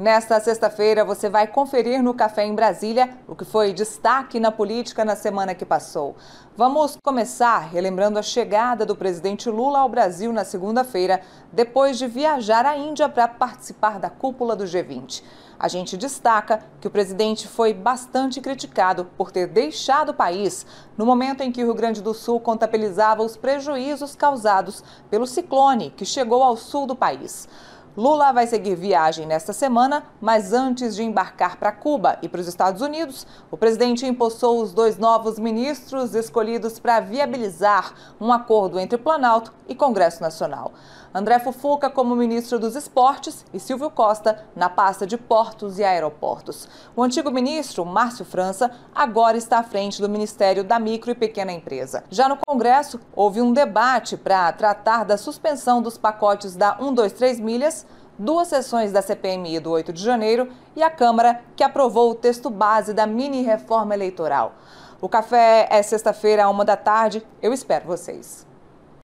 Nesta sexta-feira, você vai conferir no Café em Brasília o que foi destaque na política na semana que passou. Vamos começar relembrando a chegada do presidente Lula ao Brasil na segunda-feira, depois de viajar à Índia para participar da cúpula do G20. A gente destaca que o presidente foi bastante criticado por ter deixado o país no momento em que o Rio Grande do Sul contabilizava os prejuízos causados pelo ciclone que chegou ao sul do país. Lula vai seguir viagem nesta semana, mas antes de embarcar para Cuba e para os Estados Unidos, o presidente impulsou os dois novos ministros escolhidos para viabilizar um acordo entre Planalto e Congresso Nacional. André Fufuca como ministro dos Esportes e Silvio Costa na pasta de Portos e Aeroportos. O antigo ministro, Márcio França, agora está à frente do Ministério da Micro e Pequena Empresa. Já no Congresso, houve um debate para tratar da suspensão dos pacotes da 123 milhas duas sessões da CPMI do 8 de janeiro e a Câmara, que aprovou o texto base da mini-reforma eleitoral. O café é sexta-feira, à uma da tarde. Eu espero vocês.